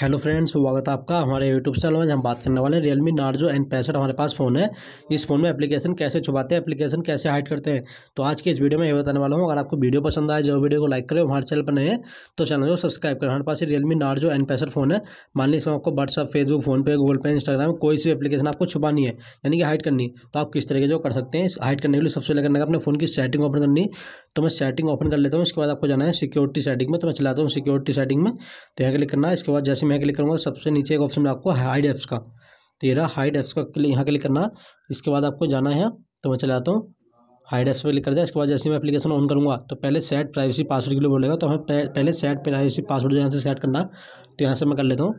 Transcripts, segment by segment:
hello friends स्वागत है आपका हमारे यूट्यूब चैनल में हम बात करने वाले हैं रियलमी नार्जो एन पैंसठ हमारे पास फ़ोन है इस फ़ोन में एप्लीकेशन कैसे छुपाते हैं एप्लीकेशन कैसे हाइड करते हैं तो आज के इस वीडियो में ये बताने वाला हूँ अगर आपको वीडियो पसंद आए जो वीडियो को लाइक करें हमारे चैनल पर नहीं है तो चैनल को सब्सक्राइब करें हमारे पास रियलमी नार्जो एन पैंसठ फ़ोन है मान लीजिए इसमें आपको WhatsApp Facebook PhonePe Google Pay Instagram कोई सी एप्लीकेशन आपको छुपानी है यानी कि हाइड करनी तो आप किस तरीके जो कर सकते हैं हाइड करने के लिए सबसे पहले का अपने फ़ोन की सेटिंग ओपन करनी तो मैं सेटिंग ओपन कर लेता हूँ इसके बाद आपको जाना है सिक्योरिटी सेटिंग में तो मैं चलाता हूँ सिक्योरिटी सेटिंग में तो यहाँ क्लिक करना है इसके बाद जैसे जैसे यहाँ क्लिक करूँगा सबसे नीचे एक ऑप्शन आपको हाइड डेफ्स का तो ये रहा हाइड ऐप्स का क्लिक यहाँ क्लिक करना इसके बाद आपको जाना है तो मैं चले जाता हूँ हाइड ऐप्स पर क्लिक कर दिया इसके बाद जैसे मैं एप्लीकेशन ऑन करूँगा तो पहले सेट प्राइवेसी पासवर्ड के लिए बोलेगा तो हमें पहले सेट प्राइवेसी पासवर्ड जो यहाँ से सेट करना तो यहाँ से मैं कर लेता हूँ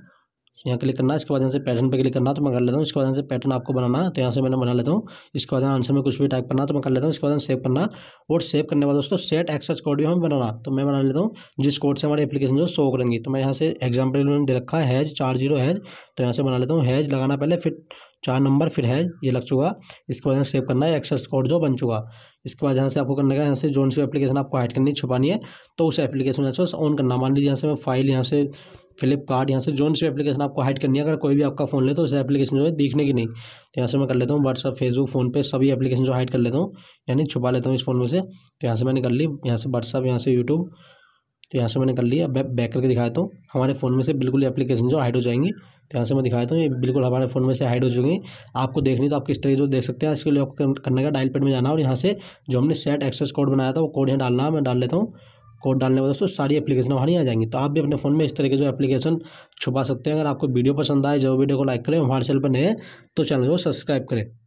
यहाँ क्लिक करना इसके बाद यहाँ से पैटर्न पे क्लिक करना तो मैं कर लेता हूँ इसके बाद यहाँ से पैटर्न आपको बनाना तो यहाँ से मैंने बना लेता हूँ इसके बाद आंसर में कुछ भी टाइप करना तो मैं कर लेता हूँ इसके बाद सेव करना और सेव करने के बाद दोस्तों सेट एक्सेस कोड भी हमें बनाना तो मैं बना लेता हूँ जिस कोड से हमारी एप्लीकेशन जो शो करेंगी तो मैं यहाँ से एग्जाम्पल दे रखा है चार जीरो हैज तो यहाँ से बना लेता हूँ हैज लगाना पहले फिर चार नंबर फिर हैज ये लग चुका इसके बाद यहाँ सेव करना है एक्सेस कोड जो बन चुका इसके बाद यहाँ से आपको करने का यहाँ से जोन सी एप्लीकेशन आपको हाइड करनी छुपानी है तो उस एप्लीकेशन यहाँ से ऑन करना मान लीजिए यहाँ से मैं फाइल यहाँ से फ्लिपकार्ट यहाँ से जोन सी एप्लीकेशन आपको हाइड करनी है अगर कोई भी आपका फ़ोन ले तो उस एप्लीकेशन जो है दिखने की नहीं तो यहाँ से मैं कर लेता हूँ व्हाट्सअप फेसबुक फोन पे सभी एप्लीकेशन जो हाइड कर लेता हूँ यानी छुपा लेता हूँ इस फोन में से तो यहाँ से मैंने कर ली यहाँ से व्हाट्सअप यहाँ से यूट्यूब तो यहाँ से मैंने कर लिया बैक करके दिखाया तो हमारे फ़ोन में से बिल्कुल एप्लीकेशन जो हाइड हो जाएंगी तो यहाँ से मैं दिखाया तो ये बिल्कुल हमारे फ़ोन में से हाइड हो हैं आपको देखनी तो आप किस तरह जो देख सकते हैं इसके लिए आपको करने का डायल पेड में जाना और यहाँ से जो हमने सेट एक्सेस कोड बनाया था वो कोड यहाँ डालना मैं डाल लेता हूँ कोड डालने में दोस्तों सारी एप्लीकेशन वहाँ ही आ जाएंगी तो आप भी अपने फ़ोन में इस तरह के जो एप्लीकेशन छुपा सकते हैं अगर आपको वीडियो पसंद आए जो वीडियो को लाइक करें हमारे चैनल पर नए तो चैनल को सब्सक्राइब करें